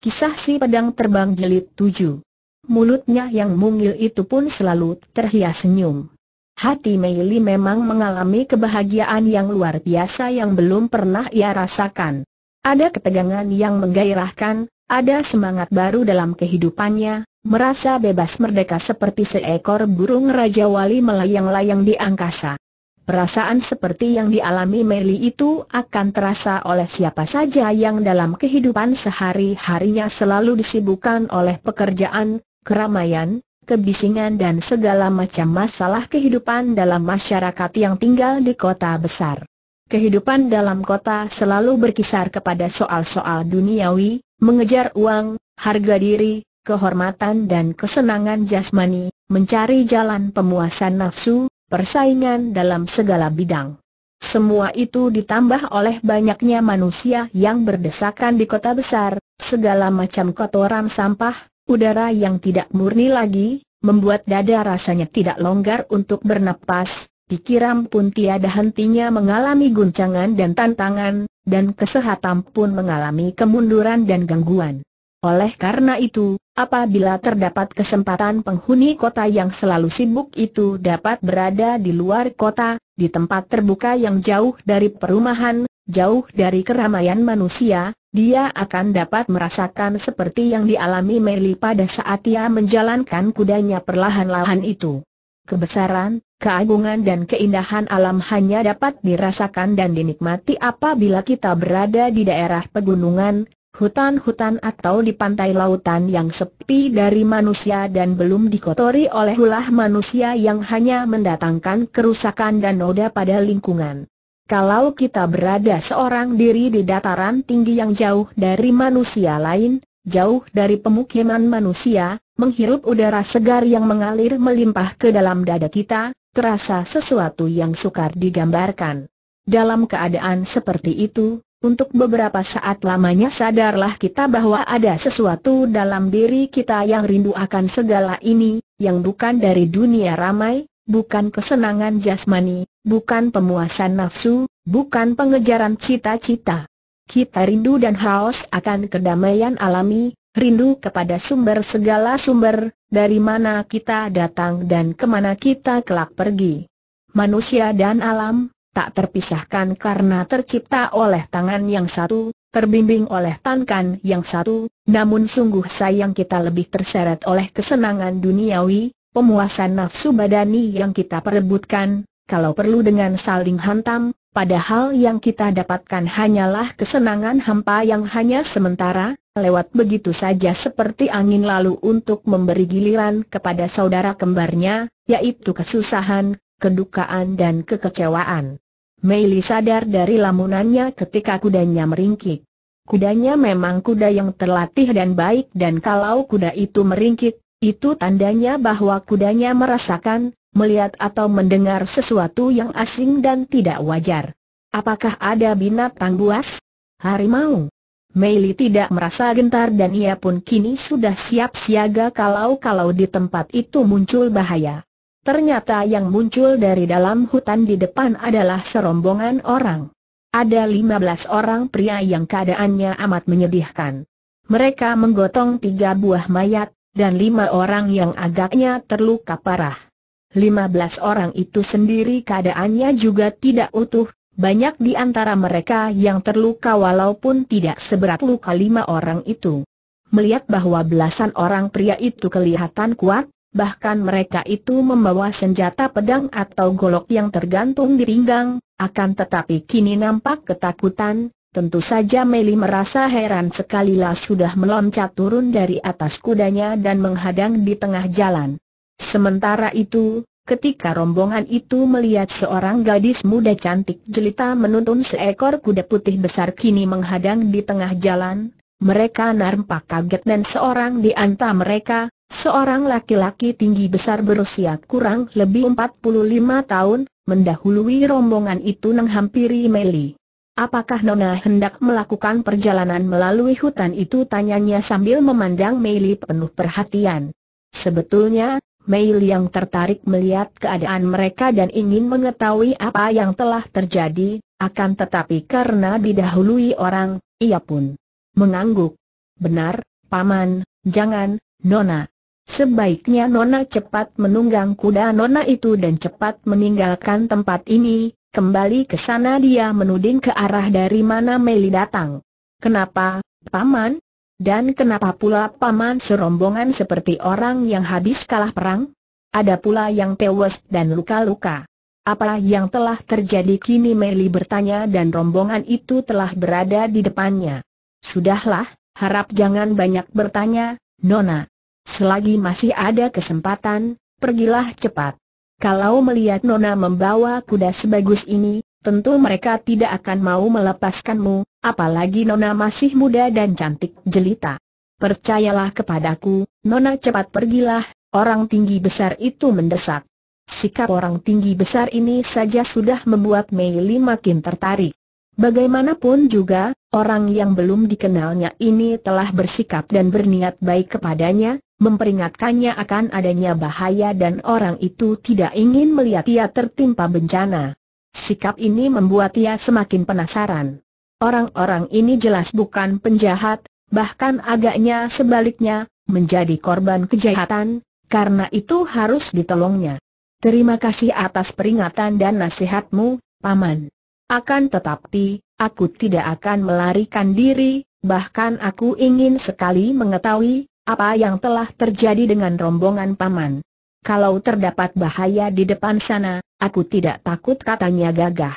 Kisah si pedang terbang Jelit tujuh. Mulutnya yang mungil itu pun selalu terhias senyum. Hati Meili memang mengalami kebahagiaan yang luar biasa yang belum pernah ia rasakan. Ada ketegangan yang menggairahkan, ada semangat baru dalam kehidupannya, merasa bebas merdeka seperti seekor burung Raja Wali melayang-layang di angkasa. Perasaan seperti yang dialami Meli itu akan terasa oleh siapa saja yang dalam kehidupan sehari-harinya selalu disibukkan oleh pekerjaan, keramaian, kebisingan dan segala macam masalah kehidupan dalam masyarakat yang tinggal di kota besar. Kehidupan dalam kota selalu berkisar kepada soal-soal duniawi, mengejar uang, harga diri, kehormatan dan kesenangan jasmani, mencari jalan pemuasan nafsu, persaingan dalam segala bidang. Semua itu ditambah oleh banyaknya manusia yang berdesakan di kota besar, segala macam kotoran sampah, udara yang tidak murni lagi, membuat dada rasanya tidak longgar untuk bernapas, pikiran pun tiada hentinya mengalami guncangan dan tantangan, dan kesehatan pun mengalami kemunduran dan gangguan. Oleh karena itu, apabila terdapat kesempatan penghuni kota yang selalu sibuk itu dapat berada di luar kota, di tempat terbuka yang jauh dari perumahan, jauh dari keramaian manusia, dia akan dapat merasakan seperti yang dialami Meli pada saat ia menjalankan kudanya perlahan-lahan itu. Kebesaran, keagungan dan keindahan alam hanya dapat dirasakan dan dinikmati apabila kita berada di daerah pegunungan, Hutan-hutan atau di pantai lautan yang sepi dari manusia dan belum dikotori oleh ulah manusia yang hanya mendatangkan kerusakan dan noda pada lingkungan. Kalau kita berada seorang diri di dataran tinggi yang jauh dari manusia lain, jauh dari pemukiman manusia, menghirup udara segar yang mengalir melimpah ke dalam dada kita, terasa sesuatu yang sukar digambarkan. Dalam keadaan seperti itu, untuk beberapa saat lamanya sadarlah kita bahwa ada sesuatu dalam diri kita yang rindu akan segala ini, yang bukan dari dunia ramai, bukan kesenangan jasmani, bukan pemuasan nafsu, bukan pengejaran cita-cita. Kita rindu dan haus akan kedamaian alami, rindu kepada sumber segala sumber, dari mana kita datang dan kemana kita kelak pergi. Manusia dan alam, tak terpisahkan karena tercipta oleh tangan yang satu, terbimbing oleh tangan yang satu, namun sungguh sayang kita lebih terseret oleh kesenangan duniawi, pemuasan nafsu badani yang kita perebutkan, kalau perlu dengan saling hantam, padahal yang kita dapatkan hanyalah kesenangan hampa yang hanya sementara, lewat begitu saja seperti angin lalu untuk memberi giliran kepada saudara kembarnya, yaitu kesusahan, kedukaan dan kekecewaan. Meili sadar dari lamunannya ketika kudanya meringkik. Kudanya memang kuda yang terlatih dan baik dan kalau kuda itu meringkik, itu tandanya bahwa kudanya merasakan, melihat atau mendengar sesuatu yang asing dan tidak wajar. Apakah ada binatang buas? Harimau. Meili tidak merasa gentar dan ia pun kini sudah siap siaga kalau-kalau di tempat itu muncul bahaya. Ternyata yang muncul dari dalam hutan di depan adalah serombongan orang. Ada lima belas orang pria yang keadaannya amat menyedihkan. Mereka menggotong tiga buah mayat, dan lima orang yang agaknya terluka parah. Lima belas orang itu sendiri keadaannya juga tidak utuh, banyak di antara mereka yang terluka walaupun tidak seberat luka lima orang itu. Melihat bahwa belasan orang pria itu kelihatan kuat, bahkan mereka itu membawa senjata pedang atau golok yang tergantung di pinggang, akan tetapi kini nampak ketakutan, Tentu saja Meli merasa heran sekali lah sudah meloncat turun dari atas kudanya dan menghadang di tengah jalan. Sementara itu, ketika rombongan itu melihat seorang gadis muda cantik jelita menuntun seekor kuda putih besar kini menghadang di tengah jalan, mereka nampak kaget dan seorang di antara mereka, Seorang laki-laki tinggi besar berusia kurang lebih 45 tahun, mendahului rombongan itu menghampiri Meli. Apakah Nona hendak melakukan perjalanan melalui hutan itu tanyanya sambil memandang Meli penuh perhatian. Sebetulnya, Meli yang tertarik melihat keadaan mereka dan ingin mengetahui apa yang telah terjadi, akan tetapi karena didahului orang, ia pun mengangguk. Benar, Paman, jangan, Nona, Sebaiknya Nona cepat menunggang kuda Nona itu dan cepat meninggalkan tempat ini, kembali ke sana dia menuding ke arah dari mana Meli datang. Kenapa, Paman? Dan kenapa pula Paman serombongan seperti orang yang habis kalah perang? Ada pula yang tewas dan luka-luka. Apa yang telah terjadi kini Meli bertanya dan rombongan itu telah berada di depannya. Sudahlah, harap jangan banyak bertanya, Nona. Selagi masih ada kesempatan, pergilah cepat. Kalau melihat Nona membawa kuda sebagus ini, tentu mereka tidak akan mau melepaskanmu, apalagi Nona masih muda dan cantik jelita. Percayalah kepadaku, Nona cepat pergilah, orang tinggi besar itu mendesak. Sikap orang tinggi besar ini saja sudah membuat Mei Li makin tertarik. Bagaimanapun juga, orang yang belum dikenalnya ini telah bersikap dan berniat baik kepadanya, memperingatkannya akan adanya bahaya dan orang itu tidak ingin melihat ia tertimpa bencana. Sikap ini membuat ia semakin penasaran. Orang-orang ini jelas bukan penjahat, bahkan agaknya sebaliknya, menjadi korban kejahatan, karena itu harus ditolongnya. Terima kasih atas peringatan dan nasihatmu, Paman. Akan tetapi, aku tidak akan melarikan diri, bahkan aku ingin sekali mengetahui, apa yang telah terjadi dengan rombongan paman? Kalau terdapat bahaya di depan sana, aku tidak takut katanya gagah.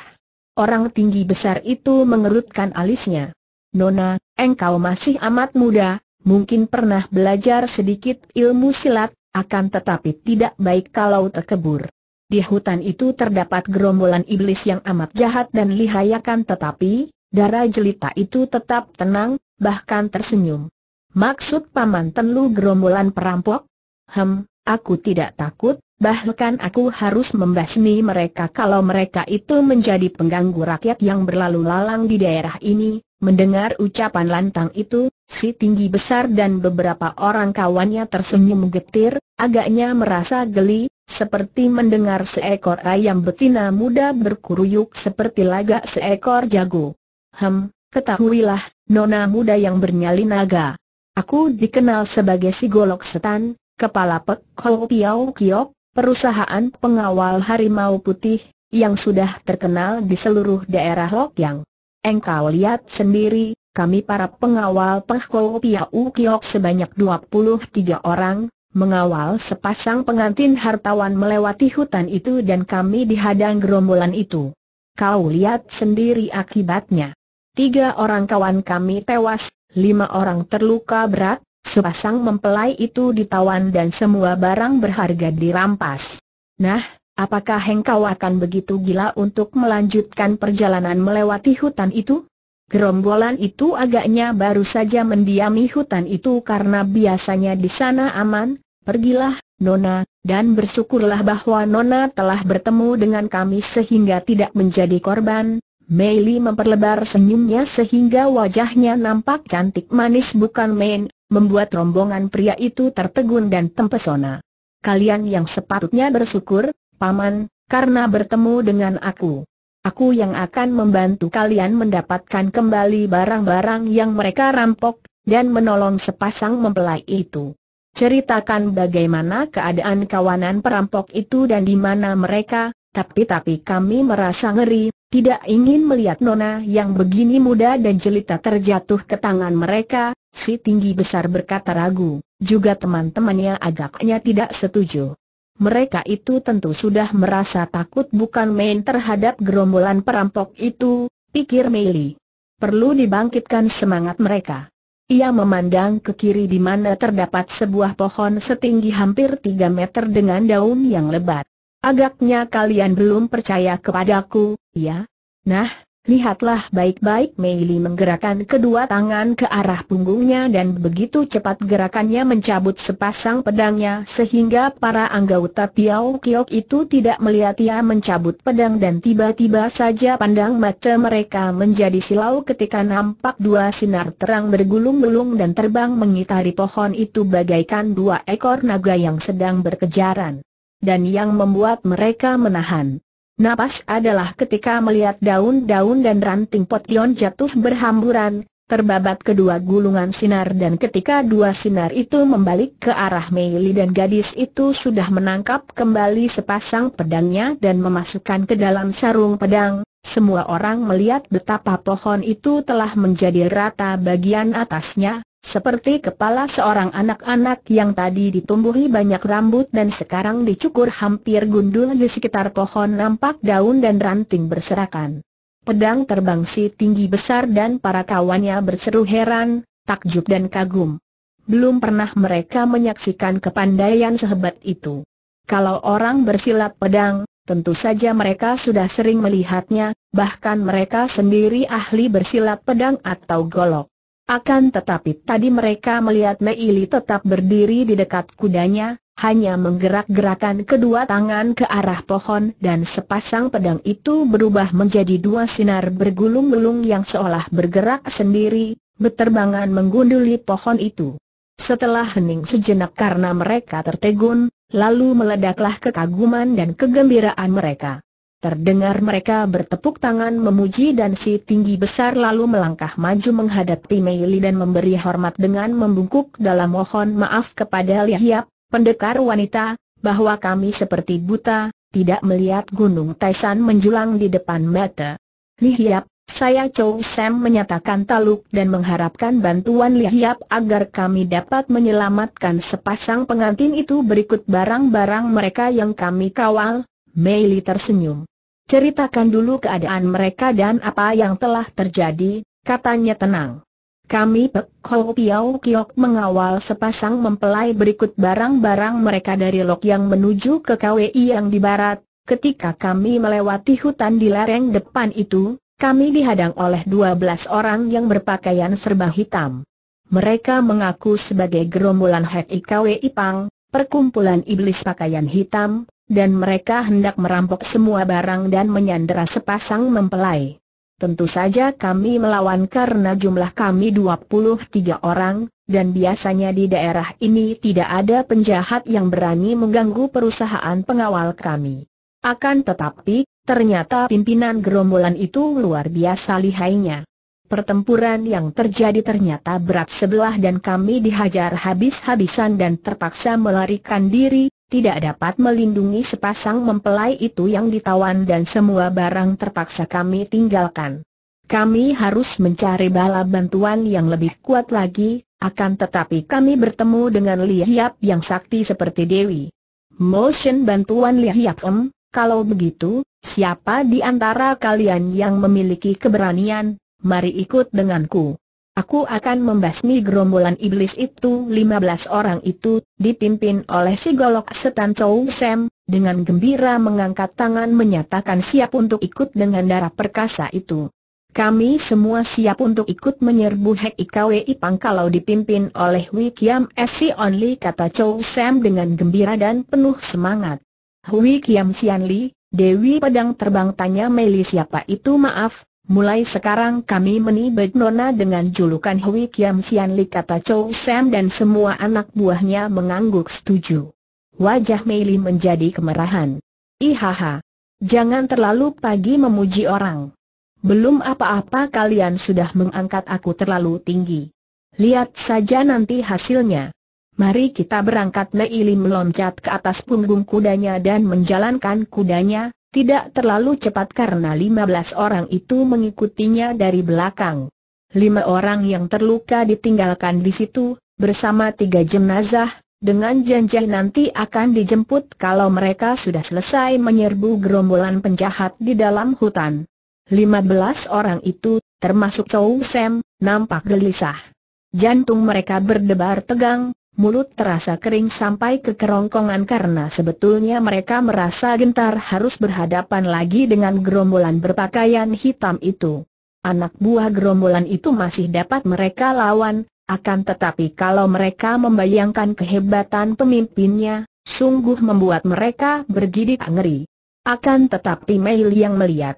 Orang tinggi besar itu mengerutkan alisnya. Nona, engkau masih amat muda, mungkin pernah belajar sedikit ilmu silat, akan tetapi tidak baik kalau terkebur. Di hutan itu terdapat gerombolan iblis yang amat jahat dan lihai tetapi, darah jelita itu tetap tenang, bahkan tersenyum. Maksud Paman Tenlu gerombolan perampok? Hem, aku tidak takut, bahkan aku harus membasmi mereka kalau mereka itu menjadi pengganggu rakyat yang berlalu lalang di daerah ini. Mendengar ucapan lantang itu, si tinggi besar dan beberapa orang kawannya tersenyum getir, agaknya merasa geli, seperti mendengar seekor ayam betina muda berkuruyuk seperti lagak seekor jago. Hem, ketahuilah, nona muda yang bernyali naga. Aku dikenal sebagai si Golok Setan, kepala Pek Kol Piao Kiok, perusahaan pengawal harimau putih, yang sudah terkenal di seluruh daerah Lok Yang. Engkau lihat sendiri, kami para pengawal Pek Piau Kiok sebanyak 23 orang, mengawal sepasang pengantin hartawan melewati hutan itu dan kami dihadang gerombolan itu. Kau lihat sendiri akibatnya. Tiga orang kawan kami tewas, lima orang terluka berat, sepasang mempelai itu ditawan dan semua barang berharga dirampas. Nah, apakah engkau akan begitu gila untuk melanjutkan perjalanan melewati hutan itu? Gerombolan itu agaknya baru saja mendiami hutan itu karena biasanya di sana aman, pergilah, Nona, dan bersyukurlah bahwa Nona telah bertemu dengan kami sehingga tidak menjadi korban, Mei memperlebar senyumnya sehingga wajahnya nampak cantik manis bukan main, membuat rombongan pria itu tertegun dan tempesona. Kalian yang sepatutnya bersyukur, Paman, karena bertemu dengan aku. Aku yang akan membantu kalian mendapatkan kembali barang-barang yang mereka rampok, dan menolong sepasang mempelai itu. Ceritakan bagaimana keadaan kawanan perampok itu dan di mana mereka, tapi-tapi kami merasa ngeri, tidak ingin melihat Nona yang begini muda dan jelita terjatuh ke tangan mereka, si tinggi besar berkata ragu, juga teman-temannya agaknya tidak setuju. Mereka itu tentu sudah merasa takut bukan main terhadap gerombolan perampok itu, pikir Meili. Perlu dibangkitkan semangat mereka. Ia memandang ke kiri di mana terdapat sebuah pohon setinggi hampir 3 meter dengan daun yang lebat. Agaknya kalian belum percaya kepadaku, ya? Nah, lihatlah baik-baik Meili menggerakkan kedua tangan ke arah punggungnya dan begitu cepat gerakannya mencabut sepasang pedangnya sehingga para anggota Tiao Kiok itu tidak melihat ia mencabut pedang dan tiba-tiba saja pandang mata mereka menjadi silau ketika nampak dua sinar terang bergulung-gulung dan terbang mengitari pohon itu bagaikan dua ekor naga yang sedang berkejaran dan yang membuat mereka menahan. Napas adalah ketika melihat daun-daun dan ranting potion jatuh berhamburan, terbabat kedua gulungan sinar dan ketika dua sinar itu membalik ke arah Meili dan gadis itu sudah menangkap kembali sepasang pedangnya dan memasukkan ke dalam sarung pedang, semua orang melihat betapa pohon itu telah menjadi rata bagian atasnya, seperti kepala seorang anak-anak yang tadi ditumbuhi banyak rambut dan sekarang dicukur hampir gundul di sekitar pohon nampak daun dan ranting berserakan. Pedang terbang si tinggi besar dan para kawannya berseru heran, takjub dan kagum. Belum pernah mereka menyaksikan kepandaian sehebat itu. Kalau orang bersilat pedang, tentu saja mereka sudah sering melihatnya, bahkan mereka sendiri ahli bersilat pedang atau golok. Akan tetapi tadi mereka melihat Meili tetap berdiri di dekat kudanya, hanya menggerak-gerakan kedua tangan ke arah pohon dan sepasang pedang itu berubah menjadi dua sinar bergulung-gulung yang seolah bergerak sendiri, beterbangan menggunduli pohon itu. Setelah hening sejenak karena mereka tertegun, lalu meledaklah kekaguman dan kegembiraan mereka. Terdengar mereka bertepuk tangan memuji dan si tinggi besar lalu melangkah maju menghadapi Mei Li dan memberi hormat dengan membungkuk dalam mohon maaf kepada Li pendekar wanita, bahwa kami seperti buta, tidak melihat gunung Taisan menjulang di depan mata. Li saya Chow Sam menyatakan taluk dan mengharapkan bantuan Li agar kami dapat menyelamatkan sepasang pengantin itu berikut barang-barang mereka yang kami kawal. Meili tersenyum. Ceritakan dulu keadaan mereka dan apa yang telah terjadi, katanya tenang. Kami Pek Ho Piao Kiok mengawal sepasang mempelai berikut barang-barang mereka dari Lok yang menuju ke KWI yang di barat. Ketika kami melewati hutan di lereng depan itu, kami dihadang oleh 12 orang yang berpakaian serba hitam. Mereka mengaku sebagai gerombolan Hek IKWI Pang, perkumpulan iblis pakaian hitam, dan mereka hendak merampok semua barang dan menyandera sepasang mempelai. Tentu saja kami melawan karena jumlah kami 23 orang, dan biasanya di daerah ini tidak ada penjahat yang berani mengganggu perusahaan pengawal kami. Akan tetapi, ternyata pimpinan gerombolan itu luar biasa lihainya. Pertempuran yang terjadi ternyata berat sebelah dan kami dihajar habis-habisan dan terpaksa melarikan diri, tidak dapat melindungi sepasang mempelai itu yang ditawan dan semua barang terpaksa kami tinggalkan. Kami harus mencari bala bantuan yang lebih kuat lagi, akan tetapi kami bertemu dengan Li yang sakti seperti Dewi. Motion bantuan Li Hiap Em, kalau begitu, siapa di antara kalian yang memiliki keberanian, mari ikut denganku. Aku akan membasmi gerombolan iblis itu 15 orang itu, dipimpin oleh si golok setan Chow Sam, dengan gembira mengangkat tangan menyatakan siap untuk ikut dengan darah perkasa itu. Kami semua siap untuk ikut menyerbu Hek IKWI Pang kalau dipimpin oleh Wei Kiam Si Only kata Chow Sam dengan gembira dan penuh semangat. Hui Kiam Sian Li, Dewi Pedang Terbang tanya Meli siapa itu maaf, Mulai sekarang kami menibet Nona dengan julukan Hui Kiam Sian Li kata Chow Sam dan semua anak buahnya mengangguk setuju. Wajah Meili menjadi kemerahan. Ihaha. Jangan terlalu pagi memuji orang. Belum apa-apa kalian sudah mengangkat aku terlalu tinggi. Lihat saja nanti hasilnya. Mari kita berangkat Meili meloncat ke atas punggung kudanya dan menjalankan kudanya, tidak terlalu cepat karena 15 orang itu mengikutinya dari belakang. Lima orang yang terluka ditinggalkan di situ, bersama tiga jenazah, dengan janji nanti akan dijemput kalau mereka sudah selesai menyerbu gerombolan penjahat di dalam hutan. Lima belas orang itu, termasuk Chow Sam, nampak gelisah. Jantung mereka berdebar tegang, mulut terasa kering sampai ke kerongkongan karena sebetulnya mereka merasa gentar harus berhadapan lagi dengan gerombolan berpakaian hitam itu. Anak buah gerombolan itu masih dapat mereka lawan, akan tetapi kalau mereka membayangkan kehebatan pemimpinnya, sungguh membuat mereka bergidik ngeri. Akan tetapi Mei yang melihat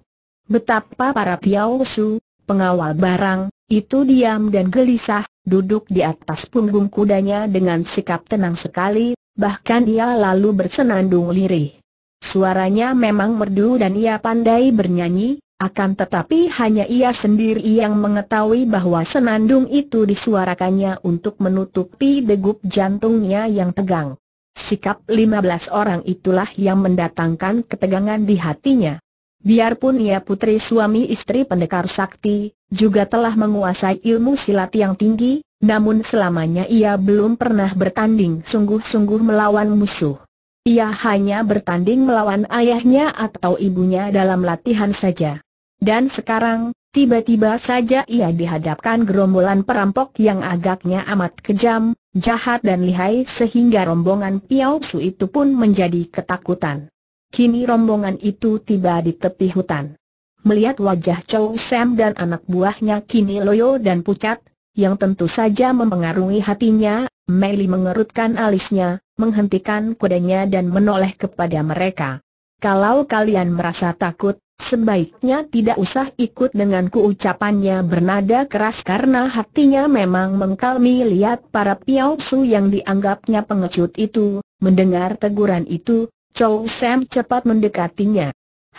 betapa para Piao Su, pengawal barang, itu diam dan gelisah, duduk di atas punggung kudanya dengan sikap tenang sekali, bahkan ia lalu bersenandung lirih. Suaranya memang merdu dan ia pandai bernyanyi, akan tetapi hanya ia sendiri yang mengetahui bahwa senandung itu disuarakannya untuk menutupi degup jantungnya yang tegang. Sikap lima belas orang itulah yang mendatangkan ketegangan di hatinya. Biarpun ia putri suami istri pendekar sakti, juga telah menguasai ilmu silat yang tinggi, namun selamanya ia belum pernah bertanding sungguh-sungguh melawan musuh. Ia hanya bertanding melawan ayahnya atau ibunya dalam latihan saja. Dan sekarang, tiba-tiba saja ia dihadapkan gerombolan perampok yang agaknya amat kejam, jahat dan lihai sehingga rombongan Piao Su itu pun menjadi ketakutan. Kini rombongan itu tiba di tepi hutan. Melihat wajah Chow Sam dan anak buahnya kini loyo dan pucat, yang tentu saja mempengaruhi hatinya, Meli mengerutkan alisnya, menghentikan kudanya dan menoleh kepada mereka. Kalau kalian merasa takut, sebaiknya tidak usah ikut denganku ucapannya bernada keras karena hatinya memang mengkalmi lihat para Su yang dianggapnya pengecut itu, mendengar teguran itu, Chow Sam cepat mendekatinya.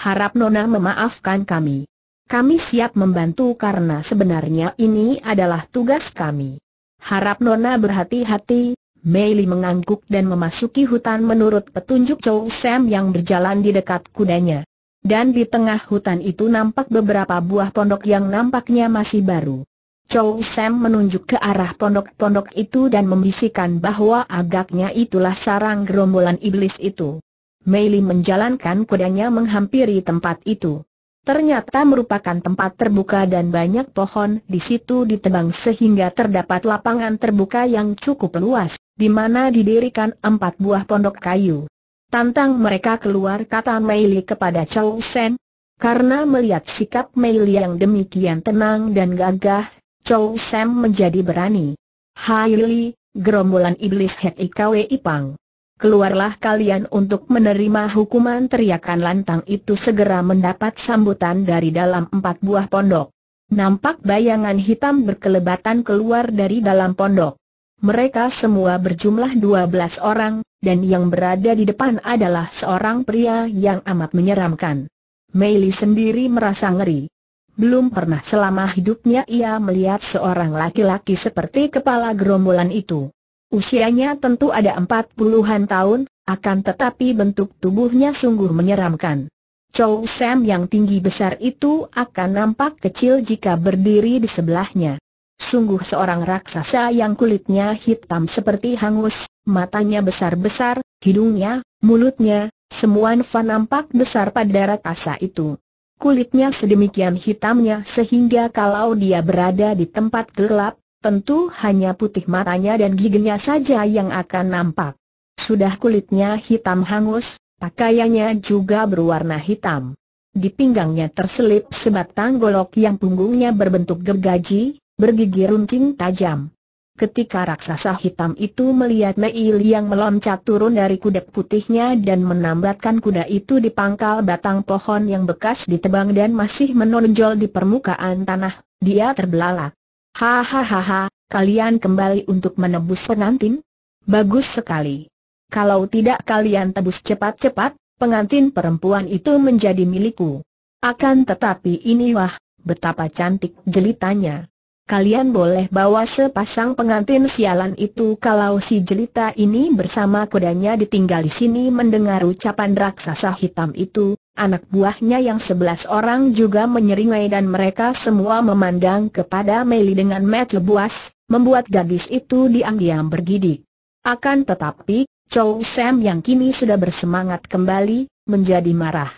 Harap Nona memaafkan kami. Kami siap membantu karena sebenarnya ini adalah tugas kami. Harap Nona berhati-hati, Meili mengangguk dan memasuki hutan menurut petunjuk Chow Sam yang berjalan di dekat kudanya. Dan di tengah hutan itu nampak beberapa buah pondok yang nampaknya masih baru. Chow Sam menunjuk ke arah pondok-pondok itu dan membisikkan bahwa agaknya itulah sarang gerombolan iblis itu. Meili menjalankan kudanya menghampiri tempat itu. Ternyata merupakan tempat terbuka dan banyak pohon di situ ditebang sehingga terdapat lapangan terbuka yang cukup luas, di mana didirikan empat buah pondok kayu. Tantang mereka keluar kata Meili kepada Chou Sen. Karena melihat sikap Meili yang demikian tenang dan gagah, Chou Sen menjadi berani. Hai Li, gerombolan iblis Het Ikwe Ipang. Keluarlah kalian untuk menerima hukuman teriakan lantang itu segera mendapat sambutan dari dalam empat buah pondok. Nampak bayangan hitam berkelebatan keluar dari dalam pondok. Mereka semua berjumlah dua belas orang, dan yang berada di depan adalah seorang pria yang amat menyeramkan. Meili sendiri merasa ngeri. Belum pernah selama hidupnya ia melihat seorang laki-laki seperti kepala gerombolan itu. Usianya tentu ada empat puluhan tahun, akan tetapi bentuk tubuhnya sungguh menyeramkan. Chow Sam yang tinggi besar itu akan nampak kecil jika berdiri di sebelahnya. Sungguh seorang raksasa yang kulitnya hitam seperti hangus, matanya besar-besar, hidungnya, mulutnya, semua nampak besar pada raksasa itu. Kulitnya sedemikian hitamnya sehingga kalau dia berada di tempat gelap, Tentu hanya putih matanya dan giginya saja yang akan nampak. Sudah kulitnya hitam hangus, pakaiannya juga berwarna hitam. Di pinggangnya terselip sebatang golok yang punggungnya berbentuk gergaji, bergigi runcing tajam. Ketika raksasa hitam itu melihat Mei yang meloncat turun dari kuda putihnya dan menambatkan kuda itu di pangkal batang pohon yang bekas ditebang dan masih menonjol di permukaan tanah, dia terbelalak. Hahaha, kalian kembali untuk menebus pengantin? Bagus sekali. Kalau tidak kalian tebus cepat-cepat, pengantin perempuan itu menjadi milikku. Akan tetapi inilah, betapa cantik jelitanya. Kalian boleh bawa sepasang pengantin sialan itu kalau si jelita ini bersama kudanya ditinggal di sini mendengar ucapan raksasa hitam itu, Anak buahnya yang sebelas orang juga menyeringai dan mereka semua memandang kepada Meli dengan mata buas, membuat gadis itu diam-diam bergidik. Akan tetapi, Chow Sam yang kini sudah bersemangat kembali, menjadi marah.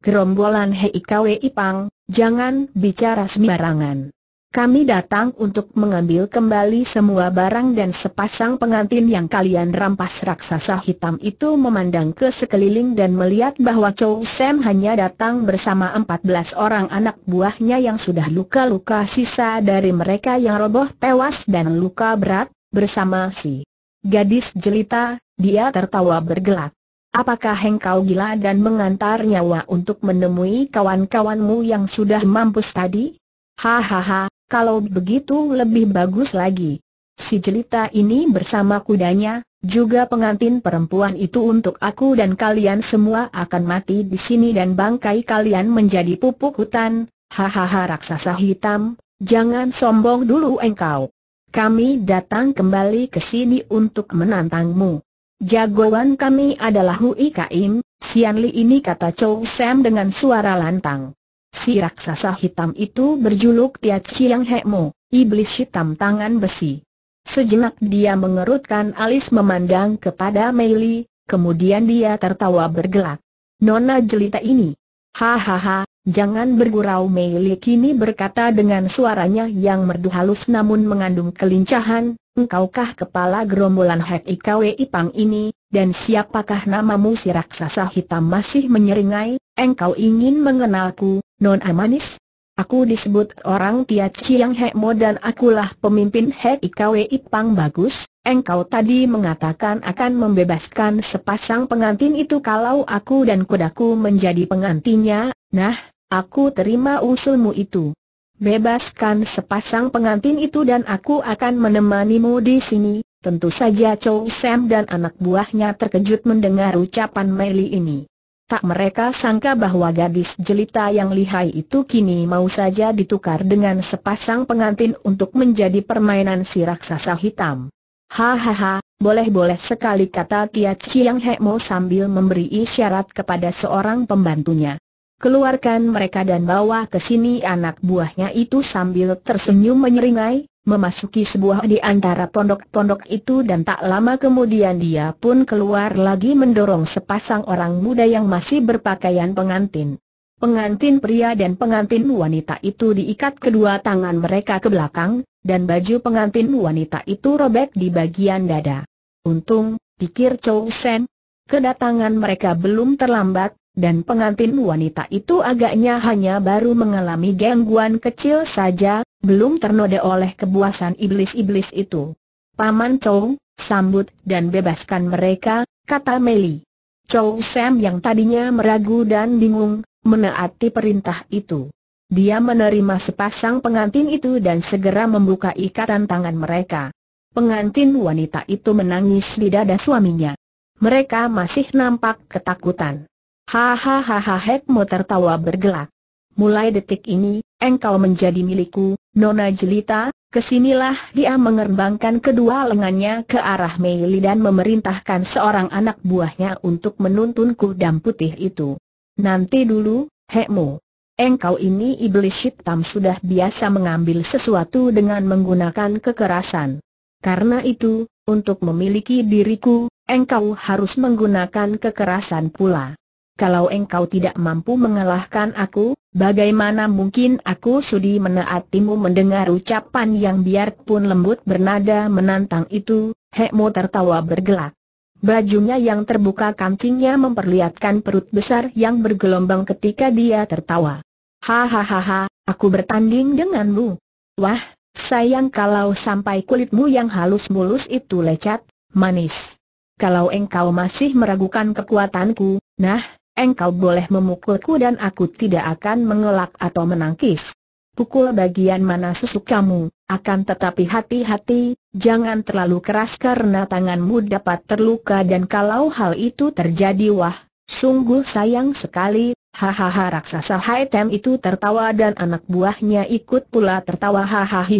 Gerombolan Hei Kwe Ipang, jangan bicara sembarangan. Kami datang untuk mengambil kembali semua barang dan sepasang pengantin yang kalian rampas raksasa hitam itu memandang ke sekeliling dan melihat bahwa Chow Sam hanya datang bersama 14 orang anak buahnya yang sudah luka-luka sisa dari mereka yang roboh tewas dan luka berat, bersama si gadis jelita, dia tertawa bergelak. Apakah engkau gila dan mengantar nyawa untuk menemui kawan-kawanmu yang sudah mampus tadi? Hahaha, kalau begitu lebih bagus lagi. Si jelita ini bersama kudanya, juga pengantin perempuan itu untuk aku dan kalian semua akan mati di sini dan bangkai kalian menjadi pupuk hutan, hahaha raksasa hitam, jangan sombong dulu engkau. Kami datang kembali ke sini untuk menantangmu. Jagoan kami adalah Hui Kaim, Sian Li ini kata Chou Sam dengan suara lantang. Si raksasa hitam itu berjuluk Tiat Chiang Mo, iblis hitam tangan besi. Sejenak dia mengerutkan alis memandang kepada Mei Li, kemudian dia tertawa bergelak. Nona jelita ini. Hahaha, jangan bergurau Mei Li kini berkata dengan suaranya yang merdu halus namun mengandung kelincahan, engkaukah kepala gerombolan Hek ikawe Ipang ini, dan siapakah namamu si raksasa hitam masih menyeringai, Engkau ingin mengenalku, non amanis? Aku disebut orang Tia Chiang Hek Mo dan akulah pemimpin Hek Ikawe Ipang Bagus. Engkau tadi mengatakan akan membebaskan sepasang pengantin itu kalau aku dan kudaku menjadi pengantinnya. Nah, aku terima usulmu itu. Bebaskan sepasang pengantin itu dan aku akan menemanimu di sini. Tentu saja Chow Sam dan anak buahnya terkejut mendengar ucapan Meli ini. Tak mereka sangka bahwa gadis jelita yang lihai itu kini mau saja ditukar dengan sepasang pengantin untuk menjadi permainan si raksasa hitam. Hahaha, boleh-boleh sekali kata Tia Chiang He Mo sambil memberi isyarat kepada seorang pembantunya. Keluarkan mereka dan bawa ke sini anak buahnya itu sambil tersenyum menyeringai, memasuki sebuah di antara pondok-pondok itu dan tak lama kemudian dia pun keluar lagi mendorong sepasang orang muda yang masih berpakaian pengantin. Pengantin pria dan pengantin wanita itu diikat kedua tangan mereka ke belakang, dan baju pengantin wanita itu robek di bagian dada. Untung, pikir Chou Sen, kedatangan mereka belum terlambat, dan pengantin wanita itu agaknya hanya baru mengalami gangguan kecil saja, belum ternoda oleh kebuasan iblis-iblis itu. Paman Chow, sambut dan bebaskan mereka, kata Meli. Chow Sam yang tadinya meragu dan bingung, menaati perintah itu. Dia menerima sepasang pengantin itu dan segera membuka ikatan tangan mereka. Pengantin wanita itu menangis di dada suaminya. Mereka masih nampak ketakutan. Hahaha Hekmo tertawa bergelak. Mulai detik ini, engkau menjadi milikku, Nona Jelita, kesinilah dia mengerbangkan kedua lengannya ke arah Meili dan memerintahkan seorang anak buahnya untuk menuntun kudam putih itu. Nanti dulu, Hekmo. Engkau ini iblis hitam sudah biasa mengambil sesuatu dengan menggunakan kekerasan. Karena itu, untuk memiliki diriku, engkau harus menggunakan kekerasan pula kalau engkau tidak mampu mengalahkan aku, bagaimana mungkin aku sudi menaatimu mendengar ucapan yang biarpun lembut bernada menantang itu, Hekmo tertawa bergelak. Bajunya yang terbuka kancingnya memperlihatkan perut besar yang bergelombang ketika dia tertawa. Hahaha, aku bertanding denganmu. Wah, sayang kalau sampai kulitmu yang halus mulus itu lecat, manis. Kalau engkau masih meragukan kekuatanku, nah, engkau boleh memukulku dan aku tidak akan mengelak atau menangkis. Pukul bagian mana sesukamu, akan tetapi hati-hati, jangan terlalu keras karena tanganmu dapat terluka dan kalau hal itu terjadi wah, sungguh sayang sekali, hahaha raksasa Haitem itu tertawa dan anak buahnya ikut pula tertawa hahaha.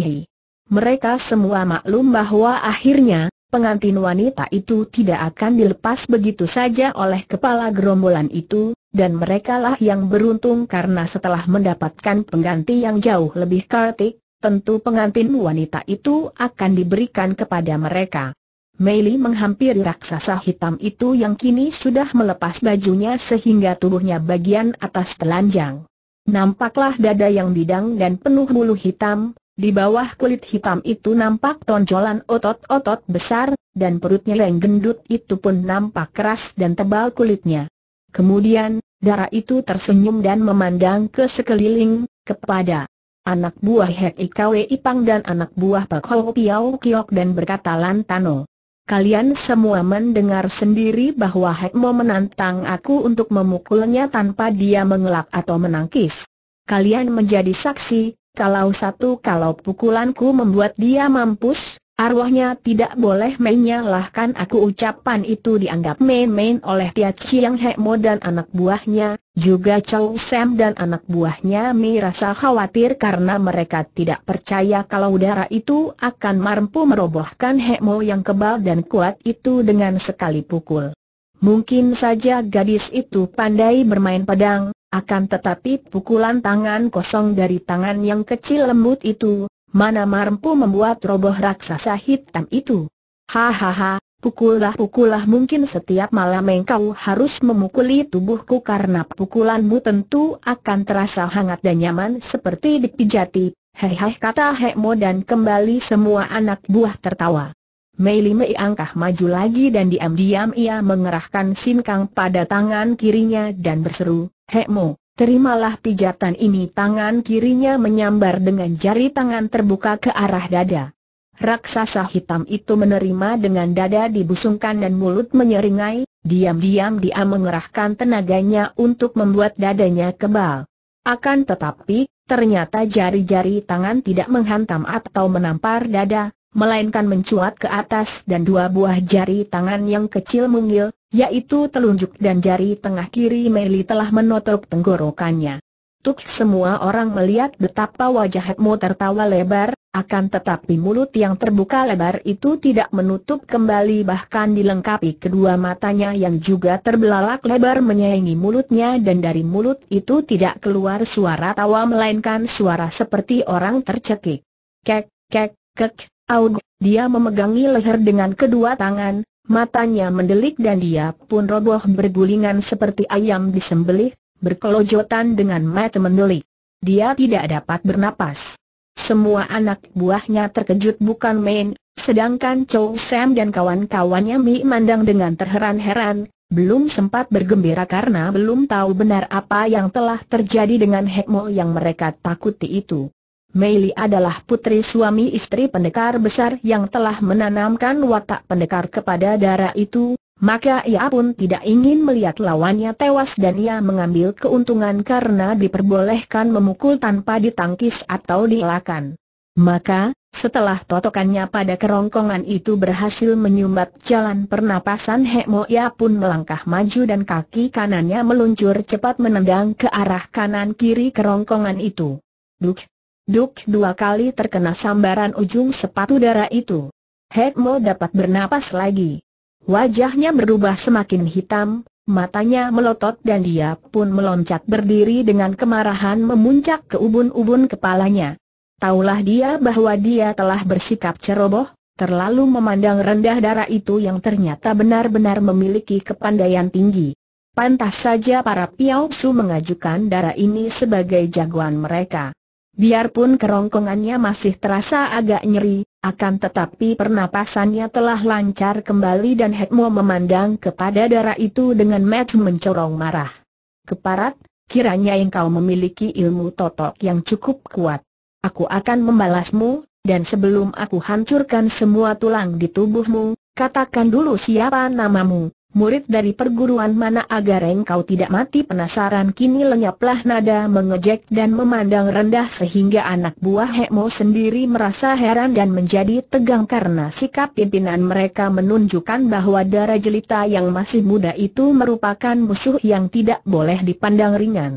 Mereka semua maklum bahwa akhirnya, pengantin wanita itu tidak akan dilepas begitu saja oleh kepala gerombolan itu, dan merekalah yang beruntung karena setelah mendapatkan pengganti yang jauh lebih kartik, tentu pengantin wanita itu akan diberikan kepada mereka. Meili menghampiri raksasa hitam itu yang kini sudah melepas bajunya sehingga tubuhnya bagian atas telanjang. Nampaklah dada yang bidang dan penuh bulu hitam, di bawah kulit hitam itu nampak tonjolan otot-otot besar, dan perutnya yang gendut itu pun nampak keras dan tebal kulitnya. Kemudian, darah itu tersenyum dan memandang ke sekeliling, kepada anak buah Hek Ikawe Ipang dan anak buah Pak Ho Piao Kiok dan berkata Lantano. Kalian semua mendengar sendiri bahwa Hek mau menantang aku untuk memukulnya tanpa dia mengelak atau menangkis. Kalian menjadi saksi, kalau satu kalau pukulanku membuat dia mampus, arwahnya tidak boleh menyalahkan aku ucapan itu dianggap main-main oleh Tia Chiang He Mo dan anak buahnya, juga Chow Sam dan anak buahnya merasa khawatir karena mereka tidak percaya kalau udara itu akan mampu merobohkan He Mo yang kebal dan kuat itu dengan sekali pukul. Mungkin saja gadis itu pandai bermain pedang, akan tetapi pukulan tangan kosong dari tangan yang kecil lembut itu, mana mampu membuat roboh raksasa hitam itu. Hahaha, pukullah-pukullah mungkin setiap malam engkau harus memukuli tubuhku karena pukulanmu tentu akan terasa hangat dan nyaman seperti dipijati. Hehehe kata Hekmo dan kembali semua anak buah tertawa. Mei Mei angkah maju lagi dan diam-diam ia mengerahkan sinkang pada tangan kirinya dan berseru, Hekmo, terimalah pijatan ini tangan kirinya menyambar dengan jari tangan terbuka ke arah dada. Raksasa hitam itu menerima dengan dada dibusungkan dan mulut menyeringai, diam-diam dia mengerahkan tenaganya untuk membuat dadanya kebal. Akan tetapi, ternyata jari-jari tangan tidak menghantam atau menampar dada, melainkan mencuat ke atas dan dua buah jari tangan yang kecil mungil, yaitu telunjuk dan jari tengah kiri Meli telah menotok tenggorokannya. Tuk semua orang melihat betapa wajah Hekmo tertawa lebar, akan tetapi mulut yang terbuka lebar itu tidak menutup kembali bahkan dilengkapi kedua matanya yang juga terbelalak lebar menyaingi mulutnya dan dari mulut itu tidak keluar suara tawa melainkan suara seperti orang tercekik. Kek, kek, kek, aug, dia memegangi leher dengan kedua tangan, Matanya mendelik dan dia pun roboh bergulingan seperti ayam disembelih, berkelojotan dengan mata mendelik. Dia tidak dapat bernapas. Semua anak buahnya terkejut bukan main, sedangkan Chow Sam dan kawan-kawannya Mi mandang dengan terheran-heran, belum sempat bergembira karena belum tahu benar apa yang telah terjadi dengan Hekmo yang mereka takuti itu. Meili adalah putri suami istri pendekar besar yang telah menanamkan watak pendekar kepada darah itu, maka ia pun tidak ingin melihat lawannya tewas dan ia mengambil keuntungan karena diperbolehkan memukul tanpa ditangkis atau dielakkan. Maka, setelah totokannya pada kerongkongan itu berhasil menyumbat jalan pernapasan Hekmo ia pun melangkah maju dan kaki kanannya meluncur cepat menendang ke arah kanan kiri kerongkongan itu. Duk, Duk dua kali terkena sambaran ujung sepatu darah itu. Hekmo dapat bernapas lagi. Wajahnya berubah semakin hitam, matanya melotot dan dia pun meloncat berdiri dengan kemarahan memuncak ke ubun-ubun kepalanya. Taulah dia bahwa dia telah bersikap ceroboh, terlalu memandang rendah darah itu yang ternyata benar-benar memiliki kepandaian tinggi. Pantas saja para Piao Su mengajukan darah ini sebagai jagoan mereka. Biarpun kerongkongannya masih terasa agak nyeri, akan tetapi pernapasannya telah lancar kembali dan Hekmo memandang kepada darah itu dengan mat mencorong marah. Keparat, kiranya engkau memiliki ilmu totok yang cukup kuat. Aku akan membalasmu, dan sebelum aku hancurkan semua tulang di tubuhmu, katakan dulu siapa namamu, murid dari perguruan mana agar engkau tidak mati penasaran kini lenyaplah nada mengejek dan memandang rendah sehingga anak buah Hekmo sendiri merasa heran dan menjadi tegang karena sikap pimpinan mereka menunjukkan bahwa darah jelita yang masih muda itu merupakan musuh yang tidak boleh dipandang ringan.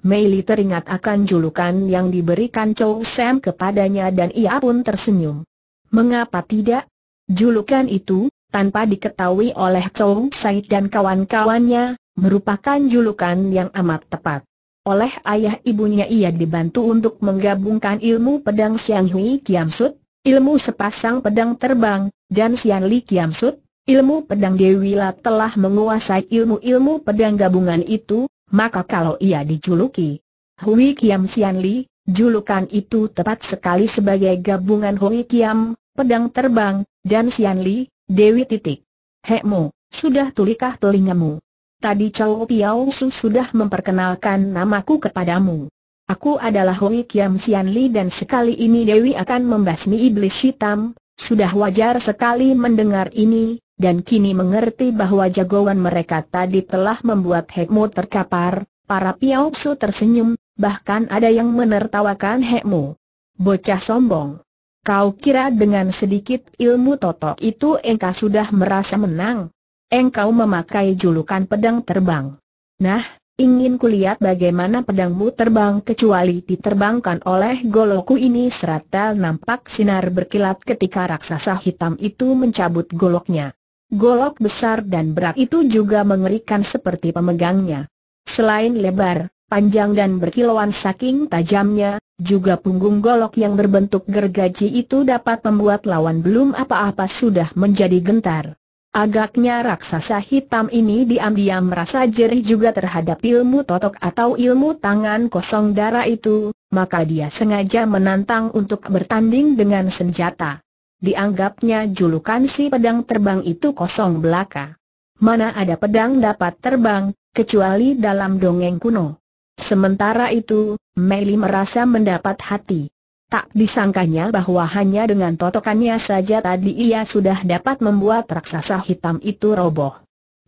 Meili teringat akan julukan yang diberikan Chow Sam kepadanya dan ia pun tersenyum. Mengapa tidak? Julukan itu, tanpa diketahui oleh Chong Said dan kawan-kawannya, merupakan julukan yang amat tepat. Oleh ayah ibunya ia dibantu untuk menggabungkan ilmu pedang Siang Hui Kiam Sut, ilmu sepasang pedang terbang, dan Sian Li Kiam Sut, ilmu pedang Dewi La telah menguasai ilmu-ilmu pedang gabungan itu, maka kalau ia dijuluki Hui Kiam Sian Li, julukan itu tepat sekali sebagai gabungan Hui Kiam, pedang terbang, dan Sian Li, Dewi titik. Hekmu, sudah tulikah telingamu? Tadi Chow Piao Su sudah memperkenalkan namaku kepadamu. Aku adalah Hui Kiam Sian Li dan sekali ini Dewi akan membasmi iblis hitam. Sudah wajar sekali mendengar ini, dan kini mengerti bahwa jagoan mereka tadi telah membuat Hekmu terkapar. Para Piao Su tersenyum, bahkan ada yang menertawakan Hekmu. Bocah sombong. Kau kira dengan sedikit ilmu toto itu engkau sudah merasa menang? Engkau memakai julukan pedang terbang. Nah, ingin kulihat bagaimana pedangmu terbang kecuali diterbangkan oleh goloku ini serata nampak sinar berkilat ketika raksasa hitam itu mencabut goloknya. Golok besar dan berat itu juga mengerikan seperti pemegangnya. Selain lebar, panjang dan berkilauan saking tajamnya, juga punggung golok yang berbentuk gergaji itu dapat membuat lawan belum apa-apa sudah menjadi gentar. Agaknya raksasa hitam ini diam-diam merasa jerih juga terhadap ilmu totok atau ilmu tangan kosong darah itu, maka dia sengaja menantang untuk bertanding dengan senjata. Dianggapnya julukan si pedang terbang itu kosong belaka. Mana ada pedang dapat terbang, kecuali dalam dongeng kuno. Sementara itu, Melly merasa mendapat hati. Tak disangkanya bahwa hanya dengan totokannya saja tadi ia sudah dapat membuat raksasa hitam itu roboh.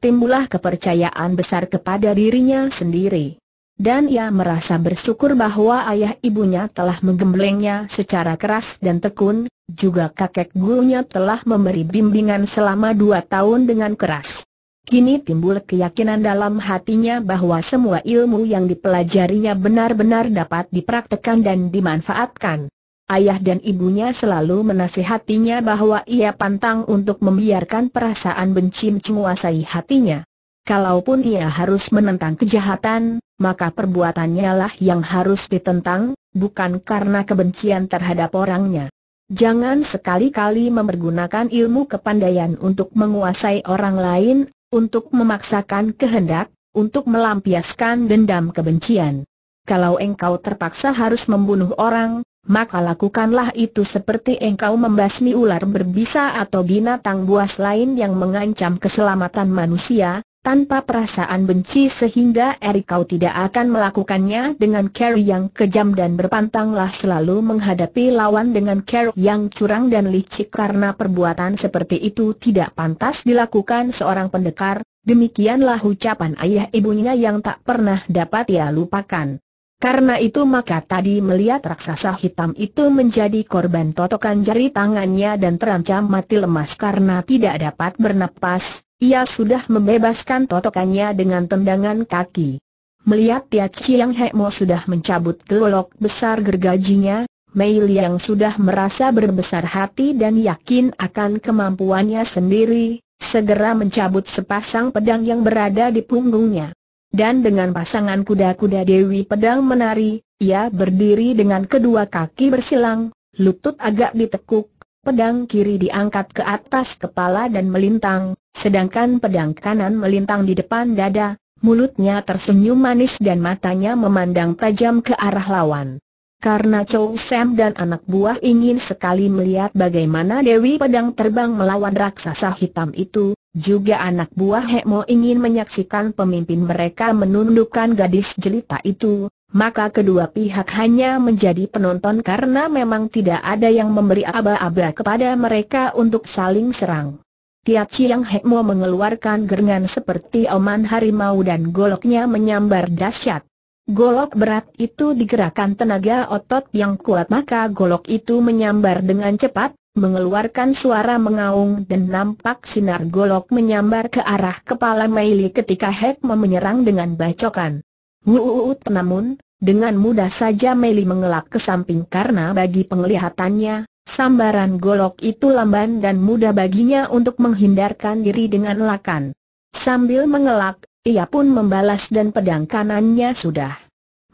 Timbullah kepercayaan besar kepada dirinya sendiri. Dan ia merasa bersyukur bahwa ayah ibunya telah menggemblengnya secara keras dan tekun, juga kakek gurunya telah memberi bimbingan selama dua tahun dengan keras. Kini timbul keyakinan dalam hatinya bahwa semua ilmu yang dipelajarinya benar-benar dapat dipraktekkan dan dimanfaatkan. Ayah dan ibunya selalu menasihatinya bahwa ia pantang untuk membiarkan perasaan benci menguasai hatinya. Kalaupun ia harus menentang kejahatan, maka perbuatannya lah yang harus ditentang, bukan karena kebencian terhadap orangnya. Jangan sekali-kali memergunakan ilmu kepandaian untuk menguasai orang lain, untuk memaksakan kehendak, untuk melampiaskan dendam kebencian. Kalau engkau terpaksa harus membunuh orang, maka lakukanlah itu seperti engkau membasmi ular berbisa atau binatang buas lain yang mengancam keselamatan manusia, tanpa perasaan benci sehingga Eric kau tidak akan melakukannya dengan Carrie yang kejam dan berpantanglah selalu menghadapi lawan dengan Carrie yang curang dan licik karena perbuatan seperti itu tidak pantas dilakukan seorang pendekar, demikianlah ucapan ayah ibunya yang tak pernah dapat ia lupakan. Karena itu maka tadi melihat raksasa hitam itu menjadi korban totokan jari tangannya dan terancam mati lemas karena tidak dapat bernapas, ia sudah membebaskan totokannya dengan tendangan kaki. Melihat Tia Chiang He Mo sudah mencabut gelolok besar gergajinya, Mei Liang sudah merasa berbesar hati dan yakin akan kemampuannya sendiri, segera mencabut sepasang pedang yang berada di punggungnya. Dan dengan pasangan kuda-kuda Dewi Pedang Menari, ia berdiri dengan kedua kaki bersilang, lutut agak ditekuk, pedang kiri diangkat ke atas kepala dan melintang, Sedangkan pedang kanan melintang di depan dada, mulutnya tersenyum manis dan matanya memandang tajam ke arah lawan. Karena Chow Sam dan anak buah ingin sekali melihat bagaimana Dewi Pedang terbang melawan raksasa hitam itu, juga anak buah Hekmo ingin menyaksikan pemimpin mereka menundukkan gadis jelita itu, maka kedua pihak hanya menjadi penonton karena memang tidak ada yang memberi aba-aba kepada mereka untuk saling serang. Tiap Chiang Hek Mo mengeluarkan gerengan seperti oman harimau dan goloknya menyambar dahsyat. Golok berat itu digerakkan tenaga otot yang kuat maka golok itu menyambar dengan cepat, mengeluarkan suara mengaung dan nampak sinar golok menyambar ke arah kepala Meili ketika Hek Mo menyerang dengan bacokan. Wuuut namun, dengan mudah saja Meli mengelak ke samping karena bagi penglihatannya, Sambaran golok itu lamban dan mudah baginya untuk menghindarkan diri dengan lakan. Sambil mengelak, ia pun membalas dan pedang kanannya sudah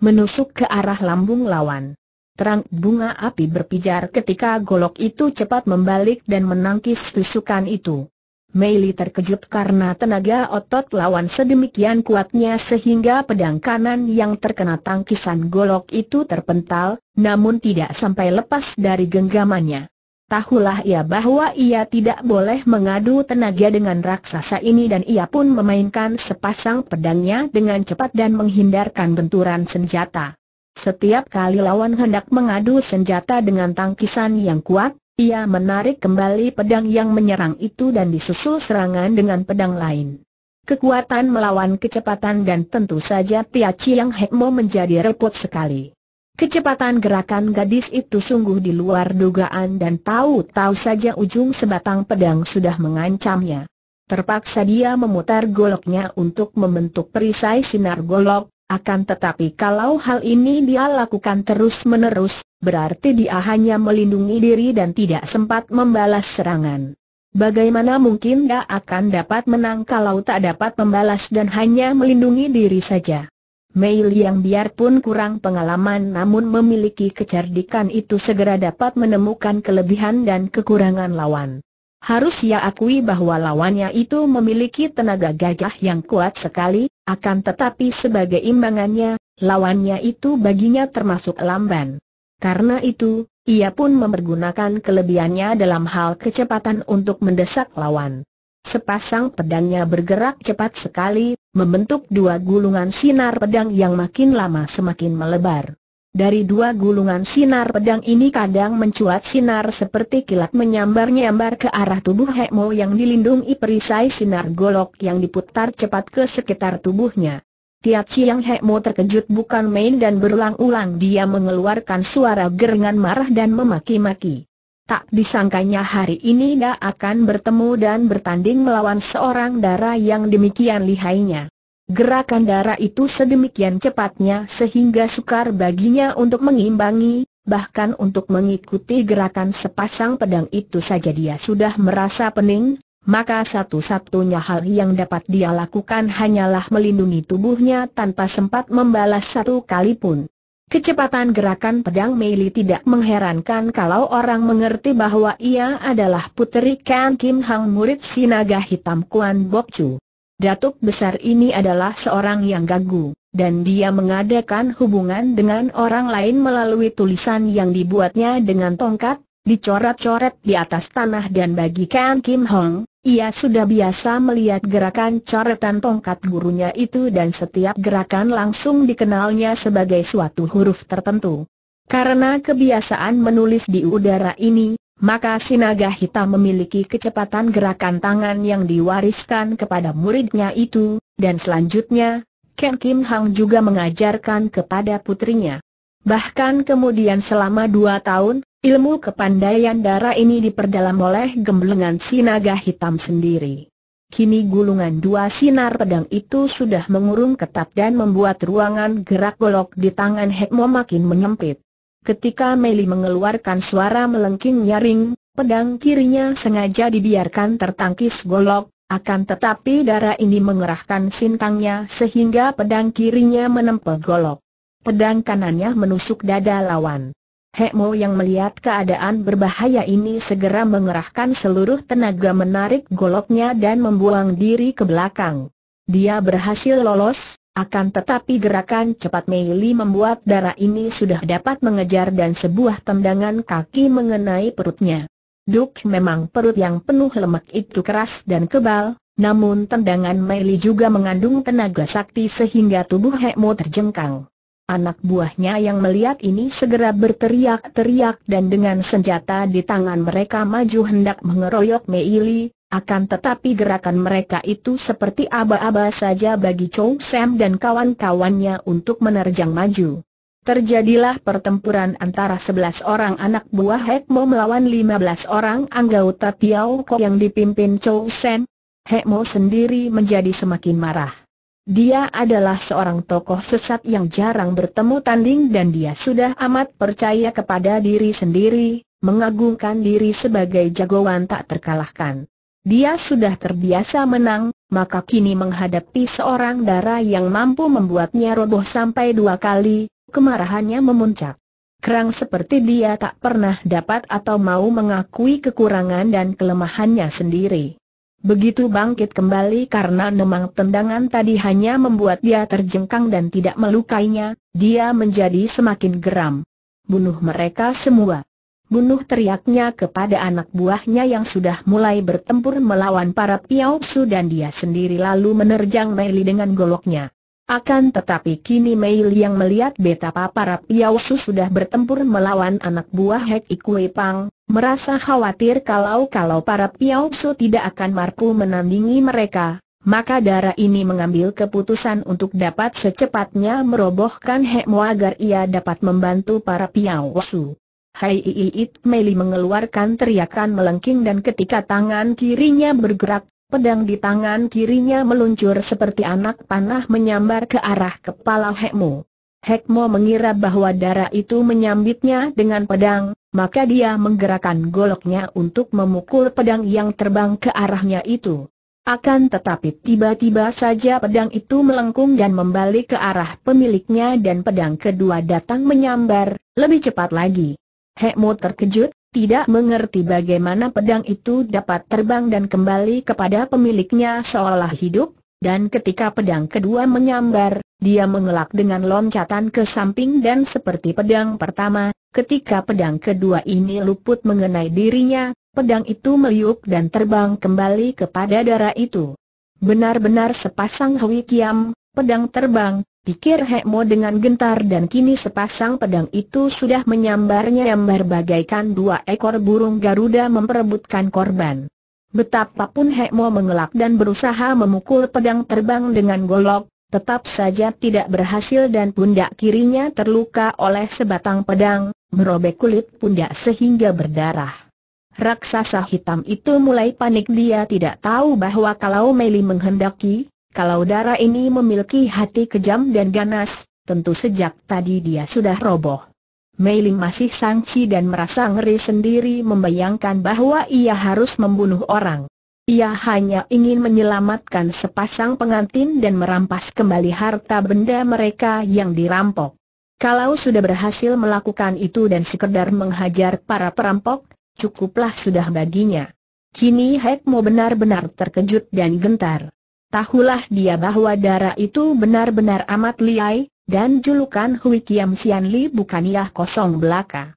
menusuk ke arah lambung lawan. Terang bunga api berpijar ketika golok itu cepat membalik dan menangkis tusukan itu. Meili terkejut karena tenaga otot lawan sedemikian kuatnya sehingga pedang kanan yang terkena tangkisan golok itu terpental, namun tidak sampai lepas dari genggamannya. Tahulah ia bahwa ia tidak boleh mengadu tenaga dengan raksasa ini dan ia pun memainkan sepasang pedangnya dengan cepat dan menghindarkan benturan senjata. Setiap kali lawan hendak mengadu senjata dengan tangkisan yang kuat, ia menarik kembali pedang yang menyerang itu dan disusul serangan dengan pedang lain. Kekuatan melawan kecepatan dan tentu saja pihak Chiang Hekmo menjadi repot sekali. Kecepatan gerakan gadis itu sungguh di luar dugaan dan tahu-tahu saja ujung sebatang pedang sudah mengancamnya. Terpaksa dia memutar goloknya untuk membentuk perisai sinar golok, akan tetapi kalau hal ini dia lakukan terus-menerus, berarti dia hanya melindungi diri dan tidak sempat membalas serangan. Bagaimana mungkin dia akan dapat menang kalau tak dapat membalas dan hanya melindungi diri saja? Mei Liang biarpun kurang pengalaman namun memiliki kecerdikan itu segera dapat menemukan kelebihan dan kekurangan lawan. Harus ia akui bahwa lawannya itu memiliki tenaga gajah yang kuat sekali, akan tetapi sebagai imbangannya, lawannya itu baginya termasuk lamban. Karena itu, ia pun mempergunakan kelebihannya dalam hal kecepatan untuk mendesak lawan. Sepasang pedangnya bergerak cepat sekali, membentuk dua gulungan sinar pedang yang makin lama semakin melebar. Dari dua gulungan sinar pedang ini kadang mencuat sinar seperti kilat menyambar-nyambar ke arah tubuh Hekmo yang dilindungi perisai sinar golok yang diputar cepat ke sekitar tubuhnya. Tiat siang Hekmo terkejut bukan main dan berulang-ulang dia mengeluarkan suara gerengan marah dan memaki-maki. Tak disangkanya hari ini dia akan bertemu dan bertanding melawan seorang darah yang demikian lihainya. Gerakan darah itu sedemikian cepatnya sehingga sukar baginya untuk mengimbangi, bahkan untuk mengikuti gerakan sepasang pedang itu saja dia sudah merasa pening, maka satu-satunya hal yang dapat dia lakukan hanyalah melindungi tubuhnya tanpa sempat membalas satu kali pun. Kecepatan gerakan pedang Meili tidak mengherankan kalau orang mengerti bahwa ia adalah putri Kang Kim Hang murid Sinaga Hitam Kuan Bok Chu. Datuk besar ini adalah seorang yang gagu, dan dia mengadakan hubungan dengan orang lain melalui tulisan yang dibuatnya dengan tongkat, dicoret-coret di atas tanah dan bagi Kang Kim Hong, ia sudah biasa melihat gerakan coretan tongkat gurunya itu dan setiap gerakan langsung dikenalnya sebagai suatu huruf tertentu. Karena kebiasaan menulis di udara ini, maka Sinaga Hitam memiliki kecepatan gerakan tangan yang diwariskan kepada muridnya itu, dan selanjutnya, Ken Kim Hang juga mengajarkan kepada putrinya. Bahkan kemudian selama dua tahun, ilmu kepandaian darah ini diperdalam oleh gemblengan Sinaga Hitam sendiri. Kini gulungan dua sinar pedang itu sudah mengurung ketat dan membuat ruangan gerak golok di tangan Hekmo makin menyempit. Ketika Meli mengeluarkan suara melengking nyaring, pedang kirinya sengaja dibiarkan tertangkis golok, akan tetapi darah ini mengerahkan sintangnya sehingga pedang kirinya menempel golok. Pedang kanannya menusuk dada lawan. Hekmo yang melihat keadaan berbahaya ini segera mengerahkan seluruh tenaga menarik goloknya dan membuang diri ke belakang. Dia berhasil lolos, akan tetapi gerakan cepat Mei Li membuat darah ini sudah dapat mengejar dan sebuah tendangan kaki mengenai perutnya. Duk memang perut yang penuh lemak itu keras dan kebal, namun tendangan Mei Li juga mengandung tenaga sakti sehingga tubuh Hekmo terjengkang. Anak buahnya yang melihat ini segera berteriak-teriak dan dengan senjata di tangan mereka maju hendak mengeroyok Mei Li, akan tetapi gerakan mereka itu seperti aba-aba saja bagi Chow Sam dan kawan-kawannya untuk menerjang maju. Terjadilah pertempuran antara 11 orang anak buah Hekmo melawan 15 orang anggota Piao Kok yang dipimpin Chow Sam. Hekmo sendiri menjadi semakin marah. Dia adalah seorang tokoh sesat yang jarang bertemu tanding dan dia sudah amat percaya kepada diri sendiri, mengagungkan diri sebagai jagoan tak terkalahkan. Dia sudah terbiasa menang, maka kini menghadapi seorang darah yang mampu membuatnya roboh sampai dua kali, kemarahannya memuncak. Kerang seperti dia tak pernah dapat atau mau mengakui kekurangan dan kelemahannya sendiri. Begitu bangkit kembali karena memang tendangan tadi hanya membuat dia terjengkang dan tidak melukainya, dia menjadi semakin geram. Bunuh mereka semua bunuh teriaknya kepada anak buahnya yang sudah mulai bertempur melawan para Su dan dia sendiri lalu menerjang Meili dengan goloknya. Akan tetapi kini Mei yang melihat betapa para Piausu sudah bertempur melawan anak buah Hek Ikui Pang, merasa khawatir kalau-kalau para Piausu tidak akan mampu menandingi mereka, maka darah ini mengambil keputusan untuk dapat secepatnya merobohkan Hek Mo agar ia dapat membantu para Piausu. Hai Iit Meli mengeluarkan teriakan melengking dan ketika tangan kirinya bergerak, pedang di tangan kirinya meluncur seperti anak panah menyambar ke arah kepala Hekmo. Hekmo mengira bahwa darah itu menyambitnya dengan pedang, maka dia menggerakkan goloknya untuk memukul pedang yang terbang ke arahnya itu. Akan tetapi tiba-tiba saja pedang itu melengkung dan membalik ke arah pemiliknya dan pedang kedua datang menyambar, lebih cepat lagi. Hekmo terkejut, tidak mengerti bagaimana pedang itu dapat terbang dan kembali kepada pemiliknya seolah hidup, dan ketika pedang kedua menyambar, dia mengelak dengan loncatan ke samping dan seperti pedang pertama, ketika pedang kedua ini luput mengenai dirinya, pedang itu meliuk dan terbang kembali kepada darah itu. Benar-benar sepasang Hui Kiam, pedang terbang, pikir Hekmo dengan gentar dan kini sepasang pedang itu sudah menyambarnya yang bagaikan dua ekor burung Garuda memperebutkan korban. Betapapun Hekmo mengelak dan berusaha memukul pedang terbang dengan golok, tetap saja tidak berhasil dan pundak kirinya terluka oleh sebatang pedang, merobek kulit pundak sehingga berdarah. Raksasa hitam itu mulai panik dia tidak tahu bahwa kalau Meli menghendaki, kalau udara ini memiliki hati kejam dan ganas, tentu sejak tadi dia sudah roboh. Meiling masih sangsi dan merasa ngeri sendiri membayangkan bahwa ia harus membunuh orang. Ia hanya ingin menyelamatkan sepasang pengantin dan merampas kembali harta benda mereka yang dirampok. Kalau sudah berhasil melakukan itu dan sekedar menghajar para perampok, cukuplah sudah baginya. Kini Hek mo benar-benar terkejut dan gentar. Tahulah dia bahwa darah itu benar-benar amat liai, dan julukan Hui Kiam Sian Li bukanlah kosong belaka.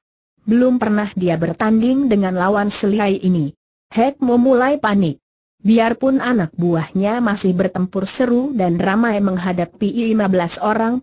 Belum pernah dia bertanding dengan lawan seliai ini. Hek memulai panik. Biarpun anak buahnya masih bertempur seru dan ramai menghadapi 15 orang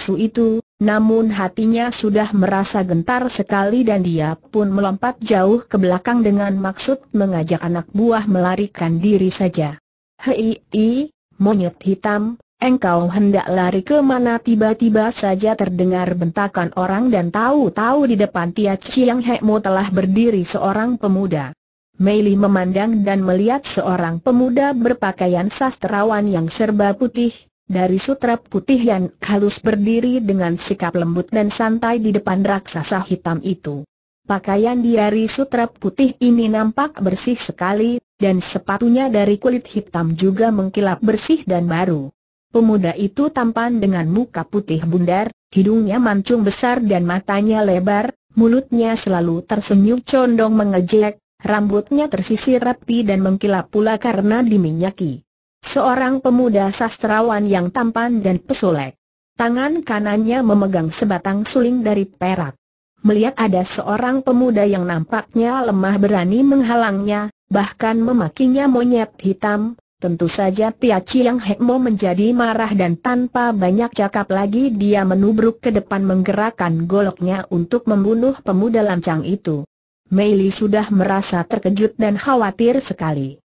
Su itu, namun hatinya sudah merasa gentar sekali dan dia pun melompat jauh ke belakang dengan maksud mengajak anak buah melarikan diri saja. Hei, i, monyet hitam, engkau hendak lari ke mana tiba-tiba saja terdengar bentakan orang dan tahu-tahu di depan Tia Chiang Hekmo telah berdiri seorang pemuda. Meili memandang dan melihat seorang pemuda berpakaian sastrawan yang serba putih, dari sutra putih yang halus berdiri dengan sikap lembut dan santai di depan raksasa hitam itu. Pakaian diari sutra putih ini nampak bersih sekali, dan sepatunya dari kulit hitam juga mengkilap bersih dan baru. Pemuda itu tampan dengan muka putih bundar, hidungnya mancung besar dan matanya lebar, mulutnya selalu tersenyum condong mengejek, rambutnya tersisir rapi dan mengkilap pula karena diminyaki. Seorang pemuda sastrawan yang tampan dan pesolek. Tangan kanannya memegang sebatang suling dari perak. Melihat ada seorang pemuda yang nampaknya lemah berani menghalangnya, bahkan memakinya monyet hitam, tentu saja Pia Chiang Hekmo menjadi marah dan tanpa banyak cakap lagi dia menubruk ke depan menggerakkan goloknya untuk membunuh pemuda lancang itu. Mei sudah merasa terkejut dan khawatir sekali.